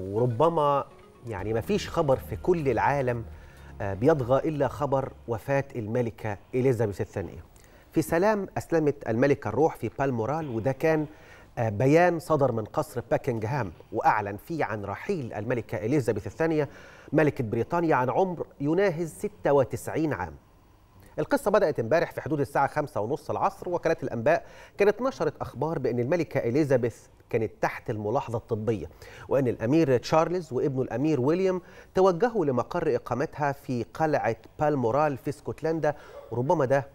وربما يعني ما فيش خبر في كل العالم آه، بيطغى إلا خبر وفاة الملكة إليزابيث الثانية في سلام أسلمت الملكة الروح في بالمورال وده كان آه، بيان صدر من قصر باكنغهام وأعلن فيه عن رحيل الملكة إليزابيث الثانية ملكة بريطانيا عن عمر يناهز 96 عام القصة بدأت امبارح في حدود الساعة خمسة ونص العصر وكالات الأنباء كانت نشرت أخبار بأن الملكة إليزابيث كانت تحت الملاحظة الطبية وأن الأمير تشارلز وابنه الأمير ويليام توجهوا لمقر إقامتها في قلعة بالمورال في اسكتلندا وربما ده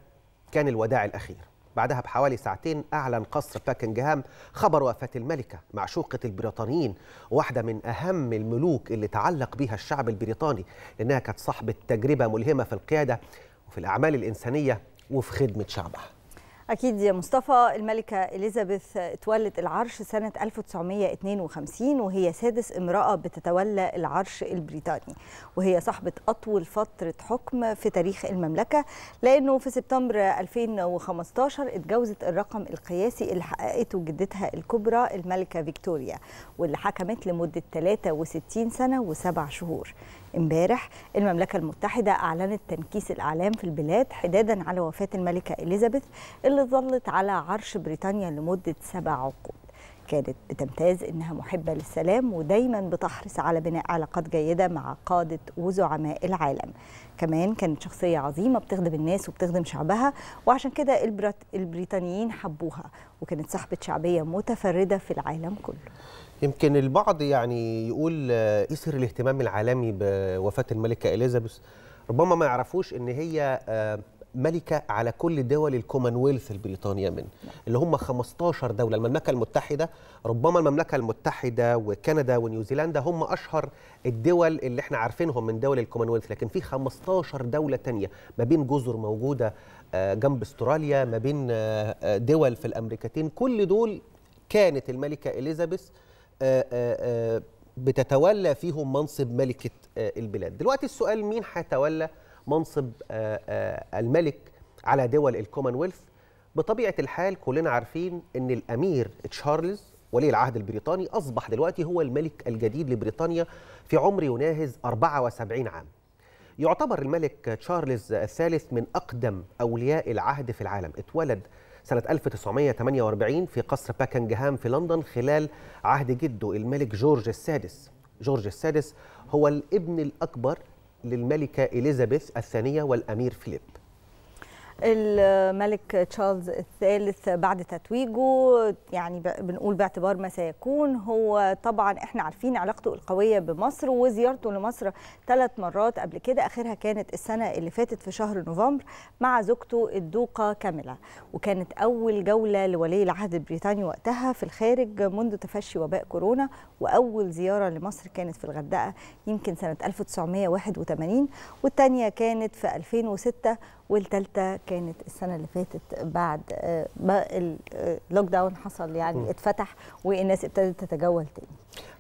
كان الوداع الأخير بعدها بحوالي ساعتين أعلن قصر باكنجهام خبر وفاة الملكة معشوقة البريطانيين واحدة من أهم الملوك اللي تعلق بها الشعب البريطاني لأنها كانت صاحبة تجربة ملهمة في القيادة وفي الأعمال الإنسانية وفي خدمة شعبها أكيد يا مصطفى الملكة إليزابيث تولت العرش سنة 1952 وهي سادس امرأة بتتولى العرش البريطاني وهي صاحبة أطول فترة حكم في تاريخ المملكة لأنه في سبتمبر 2015 اتجوزت الرقم القياسي اللي حققته جدتها الكبرى الملكة فيكتوريا واللي حكمت لمدة 63 سنة وسبع شهور امبارح المملكة المتحدة أعلنت تنكيس الأعلام في البلاد حدادا على وفاة الملكة إليزابيث اللي ظلت على عرش بريطانيا لمدة سبع عقود كانت بتمتاز انها محبه للسلام ودايما بتحرص على بناء علاقات جيده مع قاده وزعماء العالم كمان كانت شخصيه عظيمه بتخدم الناس وبتخدم شعبها وعشان كده البريطانيين حبوها وكانت صاحبه شعبيه متفرده في العالم كله يمكن البعض يعني يقول آه، اثر الاهتمام العالمي بوفاة الملكة إليزابيث ربما ما يعرفوش ان هي آه، ملكة على كل دول الكومنولث البريطانية من اللي هم 15 دولة المملكة المتحدة ربما المملكة المتحدة وكندا ونيوزيلندا هم أشهر الدول اللي احنا عارفينهم من دول الكومنولث لكن في 15 دولة تانية ما بين جزر موجودة آه، جنب استراليا ما بين دول في الأمريكتين كل دول كانت الملكة إليزابيث آه، آه، آه، بتتولى فيهم منصب ملكة البلاد دلوقتي السؤال مين هيتولى منصب الملك على دول الكومنولث بطبيعة الحال كلنا عارفين أن الأمير تشارلز ولي العهد البريطاني أصبح دلوقتي هو الملك الجديد لبريطانيا في عمر يناهز 74 عام يعتبر الملك تشارلز الثالث من أقدم أولياء العهد في العالم اتولد سنة 1948 في قصر باكنجهام في لندن خلال عهد جده الملك جورج السادس جورج السادس هو الابن الأكبر للملكة إليزابيث الثانية والأمير فيليب الملك تشارلز الثالث بعد تتويجه يعني بنقول باعتبار ما سيكون هو طبعا احنا عارفين علاقته القويه بمصر وزيارته لمصر ثلاث مرات قبل كده اخرها كانت السنه اللي فاتت في شهر نوفمبر مع زوجته الدوقه كاميلا وكانت اول جوله لولي العهد البريطاني وقتها في الخارج منذ تفشي وباء كورونا واول زياره لمصر كانت في الغردقه يمكن سنه 1981 والثانيه كانت في 2006 والثالثه كانت السنه اللي فاتت بعد آه، ما اللوك داون آه، حصل يعني م. اتفتح والناس ابتدت تتجول تاني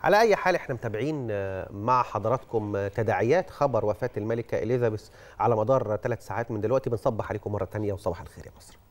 على اي حال احنا متابعين آه، مع حضراتكم تداعيات خبر وفاه الملكه اليزابيث على مدار ثلاث ساعات من دلوقتي بنصبح عليكم مره ثانيه وصباح الخير يا مصر